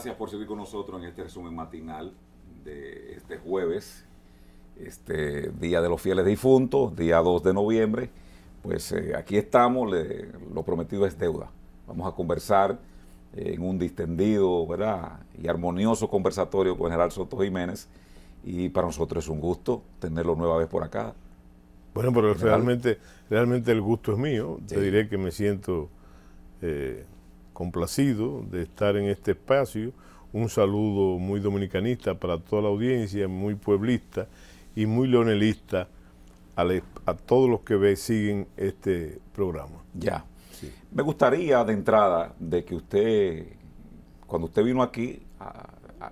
gracias por seguir con nosotros en este resumen matinal de este jueves, este Día de los Fieles Difuntos, día 2 de noviembre. Pues eh, aquí estamos, lo prometido es deuda. Vamos a conversar eh, en un distendido ¿verdad? y armonioso conversatorio con General Soto Jiménez. Y para nosotros es un gusto tenerlo nueva vez por acá. Bueno, pero realmente, realmente el gusto es mío. Te diré que me siento eh, complacido de estar en este espacio. Un saludo muy dominicanista para toda la audiencia, muy pueblista y muy leonelista a, todos los que siguen este programa. Ya. Me gustaría de entrada de que usted, cuando usted vino aquí,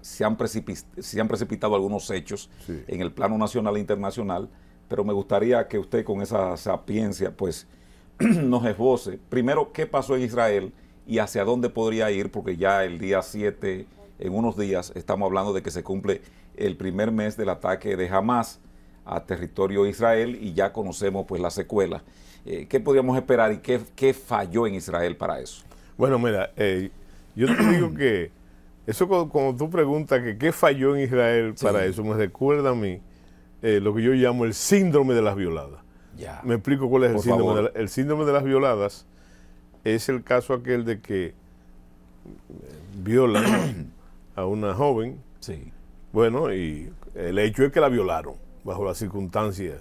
se, han precipitado algunos hechos en el plano nacional e internacional, pero me gustaría que usted con esa sapiencia pues nos esboce, primero, qué pasó en Israel, y hacia dónde podría ir, porque ya el día 7, en unos días, estamos hablando de que se cumple el primer mes del ataque de Hamas a territorio de Israel y ya conocemos pues la secuela. Eh, ¿Qué podríamos esperar y qué, falló en Israel para eso? Bueno, mira, eh, yo te digo que eso cuando, tú preguntas que qué falló en Israel para eso, me recuerda a mí eh, lo que yo llamo el síndrome de las violadas. Ya. Me explico cuál es el síndrome, de el síndrome de las violadas es el caso aquel de que eh, viola a una joven. Sí. Bueno, y el hecho es que la violaron bajo las circunstancias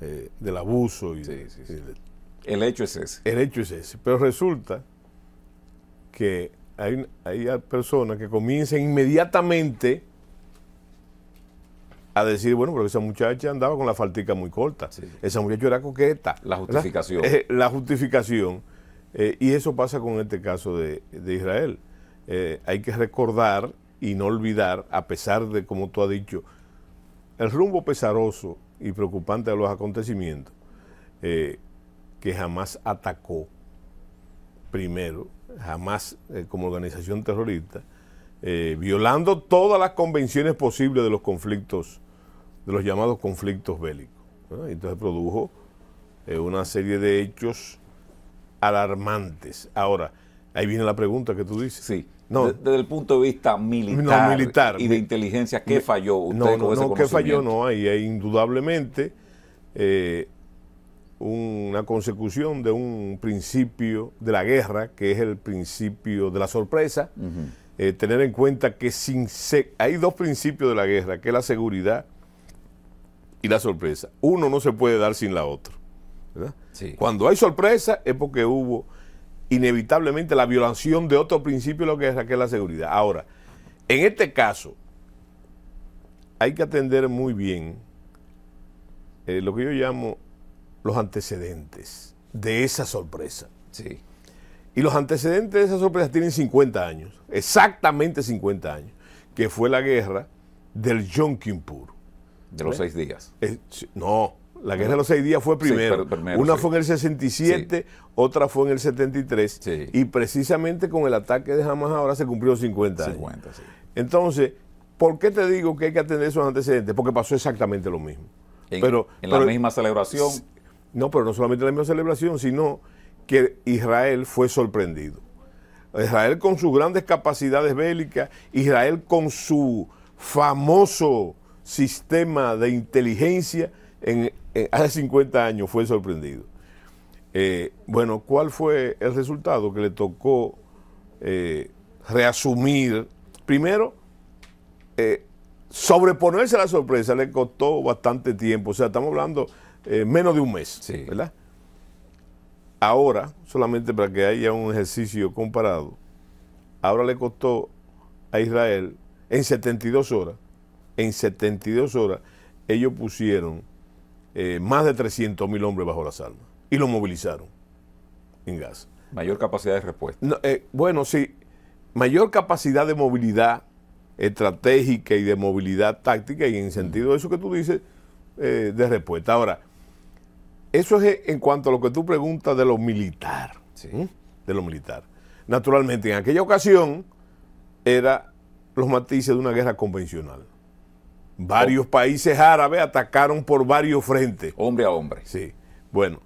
eh, del abuso. Y, el hecho es ese. El hecho es ese. Pero resulta que hay, hay personas que comienzan inmediatamente a decir, bueno, pero esa muchacha andaba con la faltica muy corta. Esa muchacha era coqueta. La justificación. Eh, la justificación. Eh, y eso pasa con este caso de, Israel. Eh, hay que recordar y no olvidar, a pesar de, como tú has dicho, el rumbo pesaroso y preocupante de los acontecimientos, eh, que jamás atacó, primero, jamás como organización terrorista, violando todas las convenciones posibles de los conflictos, de los llamados conflictos bélicos. Entonces produjo una serie de hechos alarmantes. Ahora, ahí viene la pregunta que tú dices. Sí. No. Desde el punto de vista militar, y de inteligencia, ¿qué falló usted no, no, no ¿qué falló? No, hay, e indudablemente eh, una consecución de un principio de la guerra, que es el principio de la sorpresa. Eh, tener en cuenta que sin hay dos principios de la guerra, que es la seguridad y la sorpresa. Uno no se puede dar sin la otra. Cuando hay sorpresa es porque hubo inevitablemente la violación de otro principio lo que es la seguridad. Ahora, en este caso, hay que atender muy bien eh, lo que yo llamo los antecedentes de esa sorpresa. Sí. Y los antecedentes de esa sorpresa tienen 50 años, exactamente 50 años, que fue la guerra del Yom De los seis días. no, la guerra de los seis días fue primero. Una fue en el 67, otra fue en el 73. Y precisamente con el ataque de Hamas ahora se cumplió 50 años. Entonces, ¿por qué te digo que hay que atender esos antecedentes? Porque pasó exactamente lo mismo. En, pero, en la misma celebración. No, pero no solamente en la misma celebración, sino que Israel fue sorprendido. Israel con sus grandes capacidades bélicas, Israel con su famoso sistema de inteligencia en, eh, hace 50 años fue sorprendido. Eh, bueno, ¿cuál fue el resultado que le tocó eh, reasumir? Primero, sobreponerse a la sorpresa le costó bastante tiempo, o sea, estamos hablando menos de un mes, ¿verdad? Ahora, solamente para que haya un ejercicio comparado, ahora le costó a Israel en 72 horas, en 72 horas, ellos pusieron eh, más de 300 mil hombres bajo las armas y lo movilizaron en gas Mayor capacidad de respuesta. Eh, bueno, sí, mayor capacidad de movilidad estratégica y de movilidad táctica y en sentido de eso que tú dices, eh, de respuesta. Ahora, eso es en cuanto a lo que tú preguntas de lo militar. ¿sí? De lo militar. Naturalmente, en aquella ocasión era los matices de una guerra convencional. Varios países árabes atacaron por varios frentes. Hombre a hombre. Sí, bueno.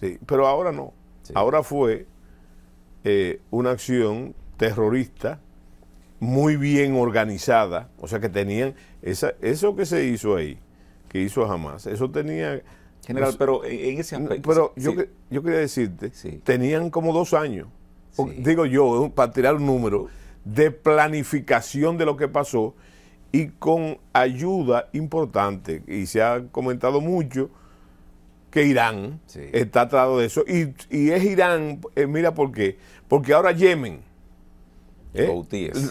Sí, pero ahora no. Ahora fue eh, una acción terrorista muy bien organizada. O sea que tenían esa, eso que se hizo ahí, que hizo Hamas, eso tenía... General, pero en ese aspecto... Pero yo, yo quería decirte, tenían como dos años, digo yo, para tirar un número, de planificación de lo que pasó y con ayuda importante, y se ha comentado mucho, que Irán está atado de eso. Y, es Irán, eh, mira por qué, porque ahora Yemen eh,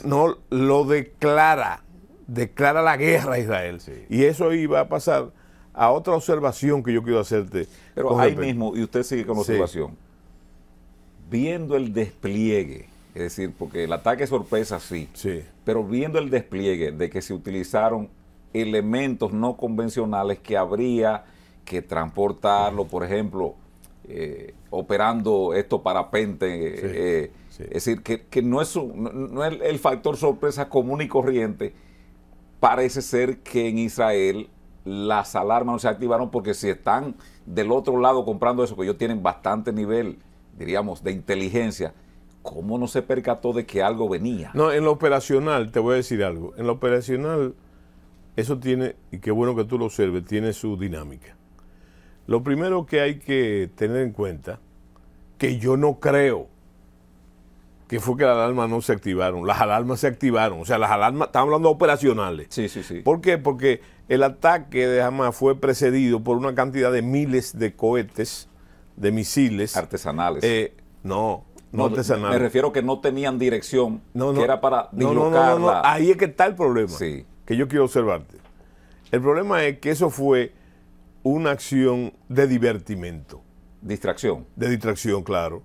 no lo declara, declara la guerra a Israel. Y eso iba a pasar a otra observación que yo quiero hacerte. Pero ahí mismo, y usted sigue con la observación, viendo el despliegue es decir, porque el ataque sorpresa sí, pero viendo el despliegue de que se utilizaron elementos no convencionales que habría que transportarlo, por ejemplo, eh, operando esto parapente. Eh, eh, es decir, que, no es, no es el factor sorpresa común y corriente. Parece ser que en Israel las alarmas no se activaron porque si están del otro lado comprando eso, que ellos tienen bastante nivel, diríamos, de inteligencia, ¿cómo no se percató de que algo venía? No, en lo operacional, te voy a decir algo, en lo operacional, eso tiene, y qué bueno que tú lo observes, tiene su dinámica. Lo primero que hay que tener en cuenta, que yo no creo que fue que las alarmas no se activaron. Las alarmas se activaron. O sea, las alarmas, estamos hablando de operacionales. Sí, sí, sí. ¿Por qué? Porque el ataque de Hamas fue precedido por una cantidad de miles de cohetes, de misiles. Artesanales. Eh, no, no, Me refiero que no tenían dirección, que era para Ahí es que está el problema que yo quiero observarte. El problema es que eso fue una acción de divertimento. Distracción. De distracción, claro.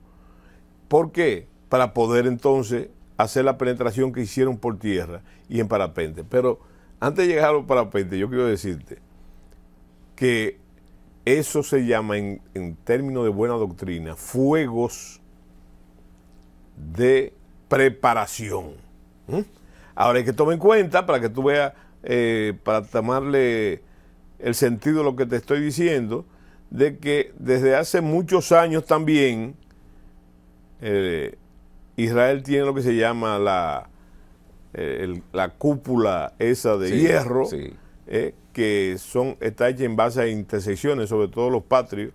¿Por qué? Para poder entonces hacer la penetración que hicieron por tierra y en parapente. Pero antes de llegar a los parapentes, yo quiero decirte que eso se llama, en, en términos de buena doctrina, fuegos de preparación. ¿Mm? Ahora hay que tomar en cuenta para que tú veas, eh, para tomarle el sentido de lo que te estoy diciendo, de que desde hace muchos años también eh, Israel tiene lo que se llama la, eh, la cúpula esa de hierro, que son, está hecha en base a intersecciones, sobre todo los patrios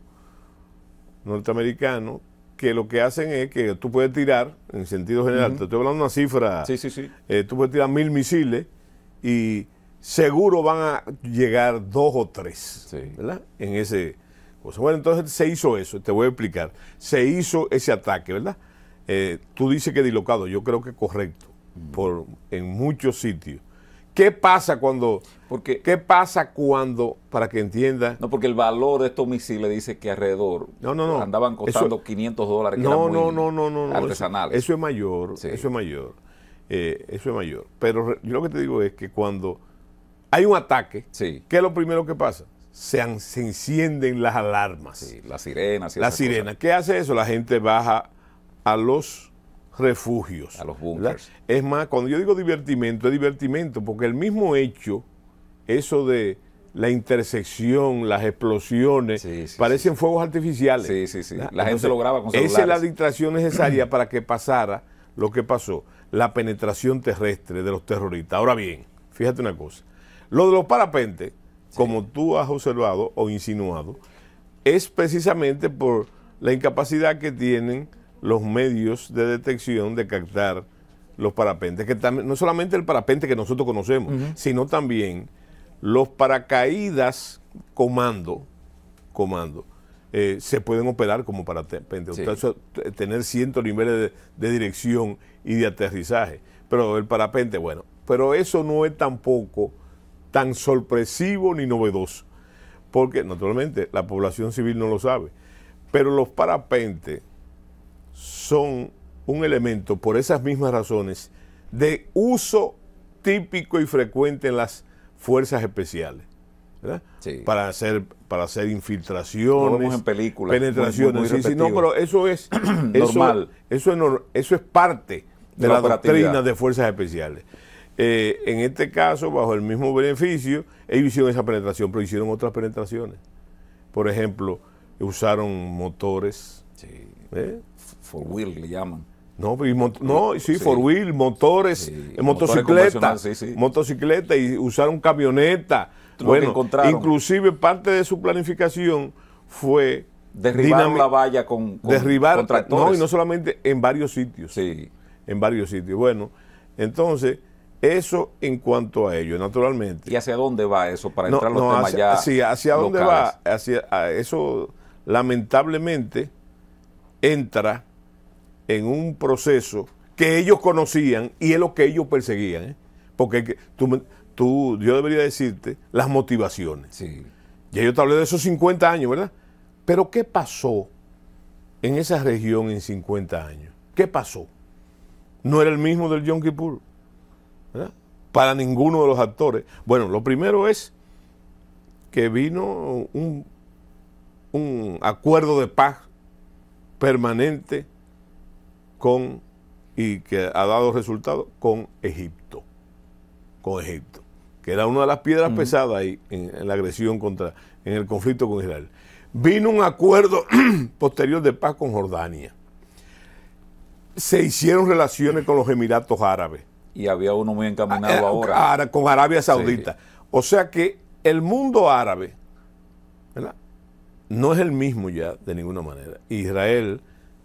norteamericanos, que lo que hacen es que tú puedes tirar, en sentido general, te estoy hablando de una cifra, sí, sí, sí. Eh, tú puedes tirar mil misiles y seguro van a llegar dos o tres, ¿verdad? En ese... Bueno, entonces se hizo eso, te voy a explicar. Se hizo ese ataque, ¿verdad? Eh, tú dices que dilocado, yo creo que correcto, por, en muchos sitios. ¿Qué pasa cuando.? Porque, ¿Qué pasa cuando, para que entienda? No, porque el valor de estos misiles dice que alrededor no, no, no, andaban costando 500 dólares. no, no, no, no, no, Eso, es mayor, eso es mayor. Eh, eso es mayor. Pero yo lo que te digo es que cuando hay un ataque, sí. ¿qué es lo primero que pasa? Se, se encienden las alarmas. Sí, las sirenas. las sirenas. ¿Qué hace eso? La gente baja a los refugios. A los bunkers. Es más, cuando yo digo divertimento, es divertimento, porque el mismo hecho, eso de la intersección, las explosiones, parecen fuegos artificiales. Sí, sí, sí. La gente lo graba con celulares. Esa es la distracción necesaria para que pasara lo que pasó, la penetración terrestre de los terroristas. Ahora bien, fíjate una cosa. Lo de los parapentes, como tú has observado o insinuado, es precisamente por la incapacidad que tienen los medios de detección de captar los parapentes, que también, no solamente el parapente que nosotros conocemos, sino también los paracaídas comando, comando, eh, se pueden operar como parapente, sí. tener cientos niveles de, de, dirección y de aterrizaje, pero el parapente, bueno, pero eso no es tampoco tan sorpresivo ni novedoso, porque naturalmente la población civil no lo sabe, pero los parapentes son un elemento, por esas mismas razones, de uso típico y frecuente en las fuerzas especiales. ¿verdad? Para hacer para hacer infiltraciones, en películas, penetraciones, sí, sí, no, pero eso es normal, eso, es parte de, la, doctrina de fuerzas especiales. Eh, en este caso, bajo el mismo beneficio, ellos hicieron esa penetración, pero hicieron otras penetraciones. Por ejemplo, usaron motores. Sí. ¿eh? for wheel le llaman. No, no, sí, for wheel, motores, eh, ...motocicletas... motocicletas motocicleta y usaron camioneta. bueno, inclusive parte de su planificación fue derribar la valla con, con derribar, no y no solamente en varios sitios, sí, en varios sitios. Bueno, entonces eso en cuanto a ello, naturalmente. ¿Y hacia dónde va eso para entrar los temas hacia, Sí, hacia dónde va, hacia eso lamentablemente entra en un proceso que ellos conocían y es lo que ellos perseguían. ¿eh? Porque tú, tú, yo debería decirte las motivaciones. Sí. Ya yo te hablé de esos 50 años, ¿verdad? Pero ¿qué pasó en esa región en 50 años? ¿Qué pasó? No era el mismo del Yom Kippur, ¿verdad? Para ninguno de los actores. Bueno, lo primero es que vino un, un acuerdo de paz permanente con, y que ha dado resultado con Egipto, con Egipto, que era una de las piedras pesadas ahí en, la agresión contra, en el conflicto con Israel. Vino un acuerdo posterior de paz con Jordania. Se hicieron relaciones con los Emiratos Árabes. Y había uno muy encaminado ah, eh, ahora. con Arabia Saudita. O sea que el mundo árabe ¿verdad? no es el mismo ya de ninguna manera. Israel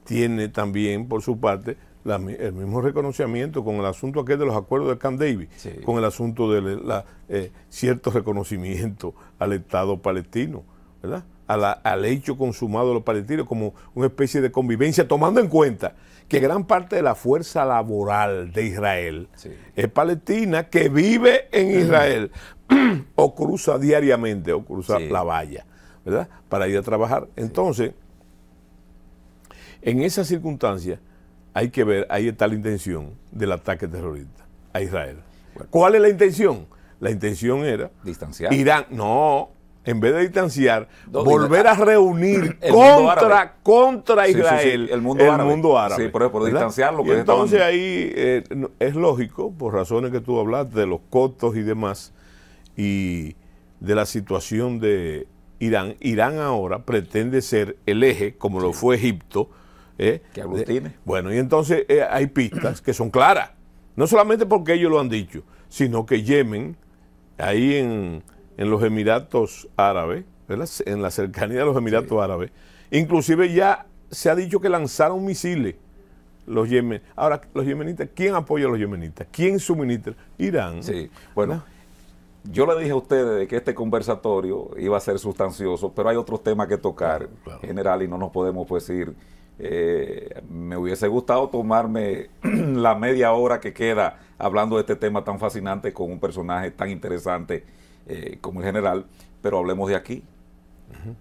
tiene también por su parte el mismo reconocimiento con el asunto aquel de los acuerdos de Camp David, con el asunto de eh, cierto reconocimiento al Estado palestino, ¿verdad? al hecho consumado de los palestinos como una especie de convivencia, tomando en cuenta que gran parte de la fuerza laboral de Israel es palestina que vive en Israel o cruza diariamente o cruza la valla, ¿verdad? Para ir a trabajar. Entonces, en esas circunstancia hay que ver, ahí está la intención del ataque terrorista a Israel. ¿Cuál es la intención? La intención era... Distanciar. Irán, no, en vez de distanciar, volver a reunir contra, contra Israel el, mundo, árabe. mundo, árabe. Sí, por distanciarlo. entonces ahí eh, es lógico, por razones que tú hablaste, de los costos y demás, y de la situación de Irán. Irán ahora pretende ser el eje, como lo fue Egipto, ¿Eh? bueno, y entonces eh, hay pistas que son claras. No solamente porque ellos lo han dicho, sino que Yemen, ahí en, los Emiratos Árabes, en la cercanía de los Emiratos Árabes, inclusive ya se ha dicho que lanzaron misiles los yemen. Ahora, los yemenitas, ¿quién apoya a los yemenitas? ¿Quién suministra? Irán. Sí, bueno. Yo le dije a ustedes que este conversatorio iba a ser sustancioso, pero hay otros temas que tocar, general, y no nos podemos pues ir eh, me hubiese gustado tomarme la media hora que queda hablando de este tema tan fascinante con un personaje tan interesante eh, como el general, pero hablemos de aquí.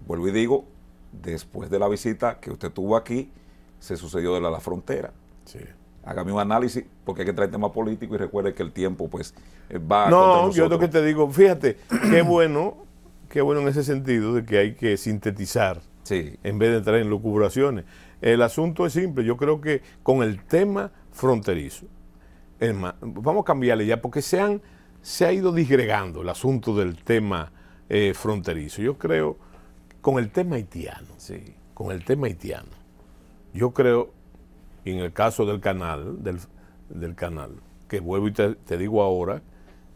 Vuelvo y digo, después de la visita que usted tuvo aquí, se sucedió de la, frontera. Hágame un análisis, porque hay que en temas políticos y recuerde que el tiempo pues eh, va No, yo lo que te digo, fíjate, qué bueno, qué bueno en ese sentido de que hay que sintetizar sí. en vez de entrar en lucubraciones. El asunto es simple, yo creo que con el tema fronterizo, vamos a cambiarle ya, porque se, han, se ha ido disgregando el asunto del tema eh, fronterizo. Yo creo, con el tema haitiano, con el tema haitiano, yo creo, en el caso del canal, del, canal, que vuelvo y te, te digo ahora,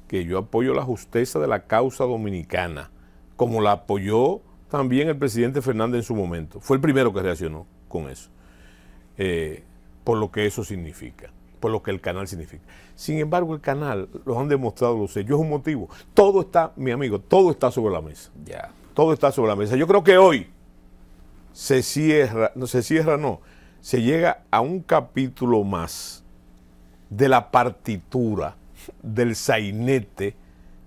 que yo apoyo la justeza de la causa dominicana, como la apoyó también el presidente Fernández en su momento. Fue el primero que reaccionó con eso. Eh, por lo que eso significa, por lo que el canal significa. Sin embargo, el canal, lo han demostrado los sellos, es un motivo. Todo está, mi amigo, todo está sobre la mesa. Ya. Todo está sobre la mesa. Yo creo que hoy se cierra, no se cierra, no, se llega a un capítulo más de la partitura, del sainete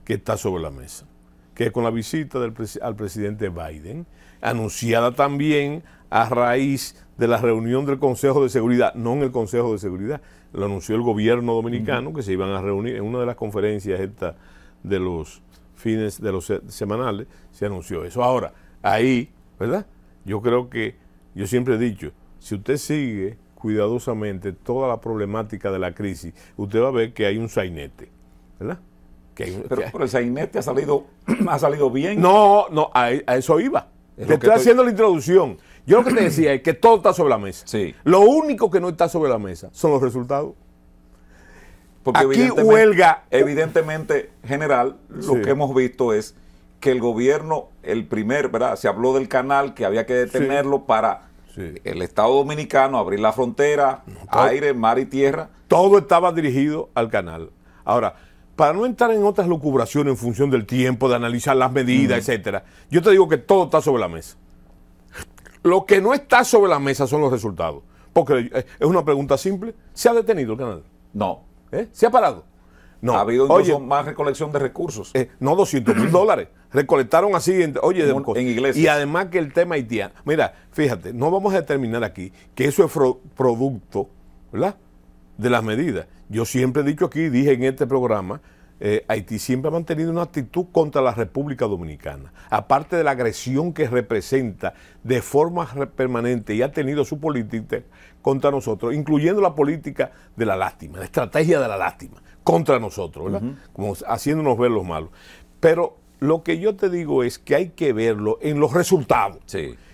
que está sobre la mesa que con la visita del, al presidente Biden, anunciada también a raíz de la reunión del Consejo de Seguridad, no en el Consejo de Seguridad, lo anunció el gobierno dominicano, que se iban a reunir en una de las conferencias esta de los fines de los eh, semanales, se anunció eso. Ahora, ahí, ¿verdad? Yo creo que, yo siempre he dicho, si usted sigue cuidadosamente toda la problemática de la crisis, usted va a ver que hay un sainete, ¿verdad? pero, el pero, ha salido, ha salido bien. No, no, a, eso iba. Lo te estoy, haciendo la introducción. Yo lo que te decía es que todo está sobre la mesa. Lo único que no está sobre la mesa son los resultados. Porque huelga. Evidentemente, general, lo que hemos visto es que el gobierno, el primer, ¿verdad? Se habló del canal, que había que detenerlo para el Estado Dominicano, abrir la frontera, aire, mar y tierra. Todo estaba dirigido al canal. Ahora, para no entrar en otras lucubraciones en función del tiempo, de analizar las medidas, etc. Mm. etcétera, yo te digo que todo está sobre la mesa. Lo que no está sobre la mesa son los resultados. Porque eh, es una pregunta simple. ¿Se ha detenido el canal? No. ¿Eh? ¿Se ha parado? No. Ha habido más recolección de recursos. Eh, no, 200 mil dólares. Recolectaron así, en, oye, en, en Y además que el tema haitiano. Mira, fíjate, no vamos a determinar aquí que eso es producto, ¿verdad? de las medidas. Yo siempre he dicho aquí, dije en este programa, eh, Haití siempre ha mantenido una actitud contra la República Dominicana, aparte de la agresión que representa de forma permanente y ha tenido su política contra nosotros, incluyendo la política de la lástima, la estrategia de la lástima contra nosotros, ¿verdad? Como haciéndonos ver los malos. Pero lo que yo te digo es que hay que verlo en los resultados.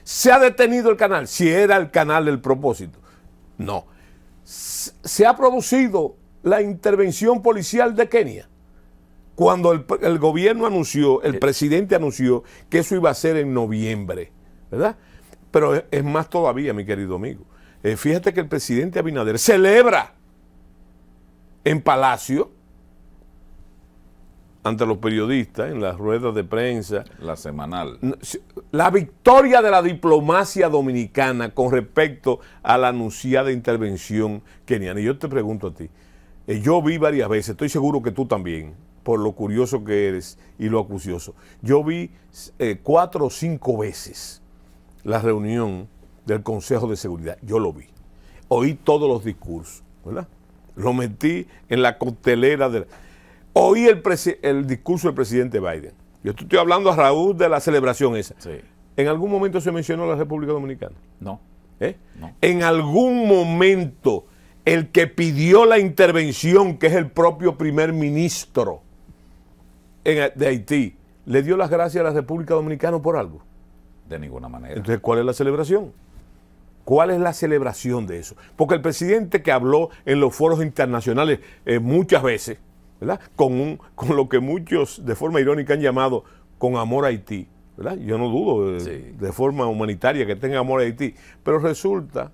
¿Se ha detenido el canal? Si era el canal el propósito. No se ha producido la intervención policial de Kenia. Cuando el, gobierno anunció, el eh. presidente anunció que eso iba a ser en noviembre, ¿verdad? Pero es, más todavía, mi querido amigo. Eh, fíjate que el presidente Abinader celebra en Palacio ante los periodistas, en las ruedas de prensa. La semanal. La victoria de la diplomacia dominicana con respecto a la anunciada intervención keniana. Y yo te pregunto a ti, eh, yo vi varias veces, estoy seguro que tú también, por lo curioso que eres y lo acucioso. Yo vi eh, cuatro o cinco veces la reunión del Consejo de Seguridad. Yo lo vi. Oí todos los discursos, ¿verdad? Lo metí en la costelera de... Oí el, discurso del presidente Biden. Yo estoy hablando a Raúl de la celebración esa. ¿En algún momento se mencionó la República Dominicana? ¿Eh? No. En algún momento el que pidió la intervención, que es el propio primer ministro de Haití, le dio las gracias a la República Dominicana por algo. De ninguna manera. Entonces, ¿cuál es la celebración? ¿Cuál es la celebración de eso? Porque el presidente que habló en los foros internacionales eh, muchas veces, ¿verdad? Con, lo que muchos de forma irónica han llamado con amor a Haití. Yo no dudo de, forma humanitaria que tenga amor a Haití, pero resulta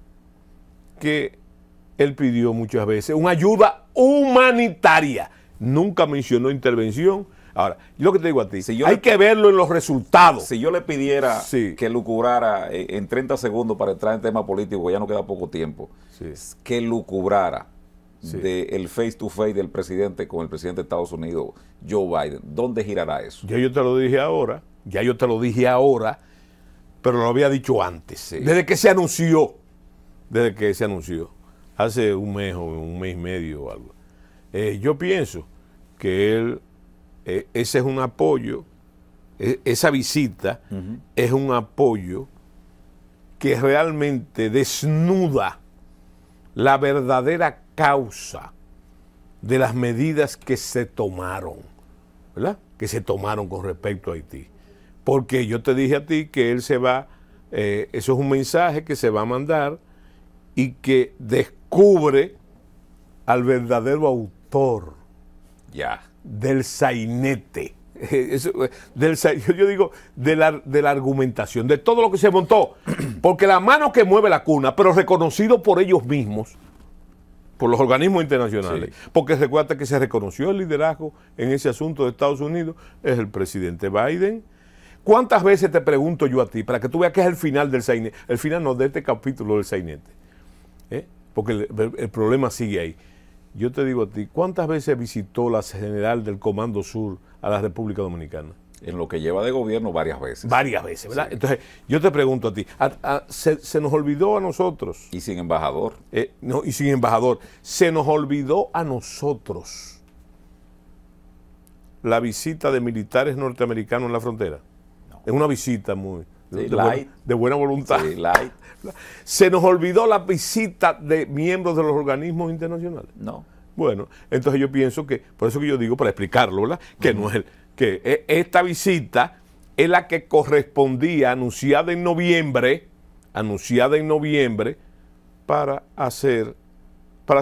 que él pidió muchas veces una ayuda humanitaria. Nunca mencionó intervención. Ahora, yo lo que te digo a ti, hay que verlo en los resultados. Si yo le pidiera que lucubrara en 30 segundos para entrar en tema político, ya no queda poco tiempo, que lucubrara del face to face del presidente con el presidente de Estados Unidos, Joe Biden? ¿Dónde girará eso? Ya yo te lo dije ahora, ya yo te lo dije ahora, pero lo había dicho antes. Desde que se anunció, desde que se anunció, hace un mes o un mes y medio algo. Eh, yo pienso que él, eh, ese es un apoyo, e, esa visita es un apoyo que realmente desnuda la verdadera causa de las medidas que se tomaron, ¿verdad? Que se tomaron con respecto a Haití. Porque yo te dije a ti que él se va, eh, eso es un mensaje que se va a mandar y que descubre al verdadero autor ya. del sainete. del, yo digo, de la, argumentación, de todo lo que se montó. Porque la mano que mueve la cuna, pero reconocido por ellos mismos, por los organismos internacionales. Porque recuerda que se reconoció el liderazgo en ese asunto de Estados Unidos, es el presidente Biden. ¿Cuántas veces te pregunto yo a ti, para que tú veas que es el final del sainete, el final no de este capítulo del sainete? ¿Eh? Porque el problema sigue ahí. Yo te digo a ti, ¿cuántas veces visitó la general del Comando Sur a la República Dominicana? en lo que lleva de gobierno varias veces. Varias veces, ¿verdad? Entonces, yo te pregunto a ti, se, nos olvidó a nosotros? Y sin embajador. Eh, no, y sin embajador. Se nos olvidó a nosotros la visita de militares norteamericanos en la frontera. No. Es una visita muy... de, light. Buena, de, buena, voluntad. Sí, light. Se nos olvidó la visita de miembros de los organismos internacionales. No. Bueno, entonces yo pienso que, por eso que yo digo, para explicarlo, ¿verdad? Que no es que e, esta visita es la que correspondía, anunciada en noviembre, anunciada en noviembre, para hacer, para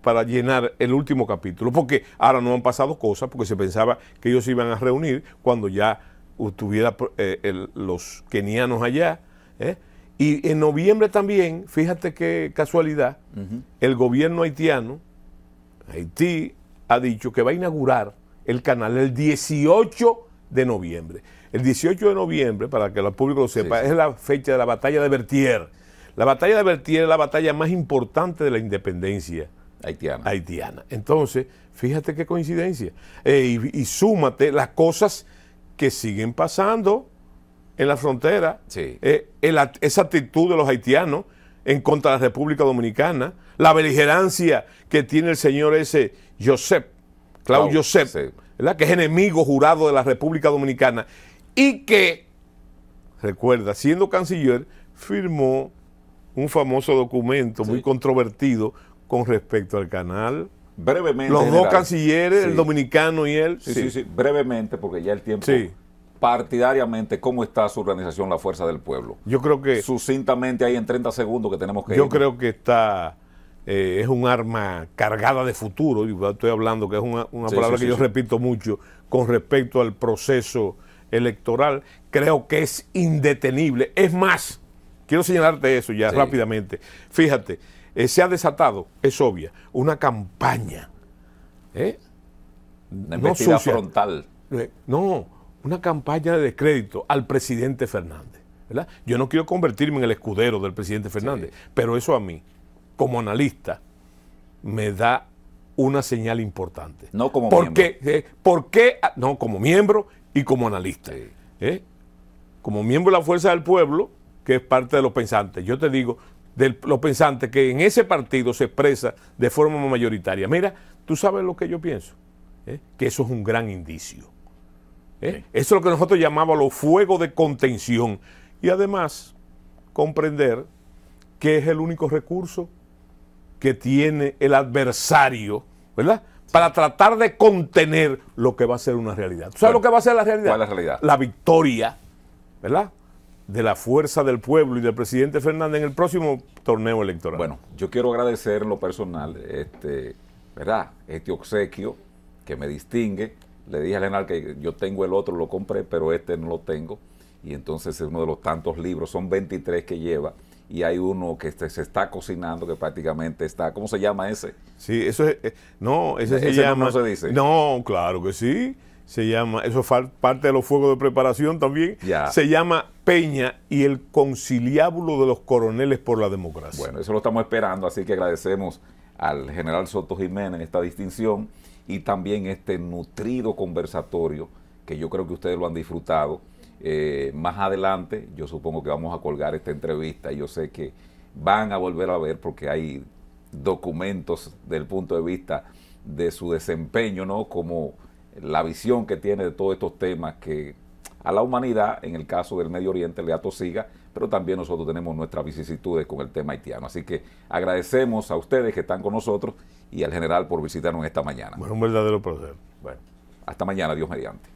para llenar el último capítulo. Porque ahora no han pasado cosas, porque se pensaba que ellos se iban a reunir cuando ya estuviera eh, los kenianos allá. ¿eh? Y en noviembre también, fíjate qué casualidad, el gobierno haitiano, Haití, ha dicho que va a inaugurar el canal el 18 de noviembre. El 18 de noviembre, para que el público lo sepa, es la fecha de la batalla de Vertier La batalla de Vertier es la batalla más importante de la independencia haitiana. haitiana. Entonces, fíjate qué coincidencia. Eh, y, súmate las cosas que siguen pasando en la frontera. Eh, esa actitud de los haitianos en contra de la República Dominicana. La beligerancia que tiene el señor ese Josep Claudio Sepp, que es enemigo jurado de la República Dominicana y que, recuerda, siendo canciller, firmó un famoso documento muy controvertido con respecto al canal. Brevemente. Los dos cancilleres, el dominicano y él. Sí, sí, sí, brevemente, porque ya el tiempo. Partidariamente, ¿cómo está su organización, la Fuerza del Pueblo? Yo creo que. Sucintamente ahí en 30 segundos que tenemos que. Yo creo que está eh, es un arma cargada de futuro, y estoy hablando que es una, palabra que yo repito mucho con respecto al proceso electoral, creo que es indetenible. Es más, quiero señalarte eso ya rápidamente. Fíjate, eh, se ha desatado, es obvia, una campaña. ¿eh? no frontal. no, una campaña de descrédito al presidente Fernández. Yo no quiero convertirme en el escudero del presidente Fernández, pero eso a mí como analista me da una señal importante. No como miembro. Eh, ¿Por porque, ah, no, como miembro y como analista. ¿eh? como miembro de la Fuerza del Pueblo, que es parte de los pensantes. Yo te digo, de los pensantes que en ese partido se expresa de forma mayoritaria. Mira, tú sabes lo que yo pienso, ¿eh? que eso es un gran indicio. Eso es lo que nosotros llamábamos los fuegos de contención. Y además, comprender que es el único recurso que tiene el adversario, ¿verdad? Para tratar de contener lo que va a ser una realidad. ¿Tú ¿Sabes lo que va a ser la realidad? la victoria, ¿verdad? de la fuerza del pueblo y del presidente Fernández en el próximo torneo electoral. Bueno, yo quiero agradecer lo personal, este, ¿verdad? Este obsequio que me distingue. Le dije a Lenar que yo tengo el otro, lo compré, pero este no lo tengo. Y entonces es uno de los tantos libros, son 23 que lleva y hay uno que este, se está cocinando que prácticamente está, ¿cómo se llama ese? Sí, eso es, eh, no, ese, se llama, no se dice. No, claro que sí, se llama, eso es parte de los fuegos de preparación también, se llama Peña y el conciliábulo de los coroneles por la democracia. Bueno, eso lo estamos esperando, así que agradecemos al general Soto Jiménez esta distinción y también este nutrido conversatorio que yo creo que ustedes lo han disfrutado eh, más adelante, yo supongo que vamos a colgar esta entrevista y yo sé que van a volver a ver porque hay documentos del punto de vista de su desempeño, ¿no? Como la visión que tiene de todos estos temas que a la humanidad, en el caso del Medio Oriente, le atosiga, pero también nosotros tenemos nuestras vicisitudes con el tema haitiano. Así que agradecemos a ustedes que están con nosotros y al general por visitarnos esta mañana. Bueno, un verdadero placer. Bueno, hasta mañana, Dios mediante.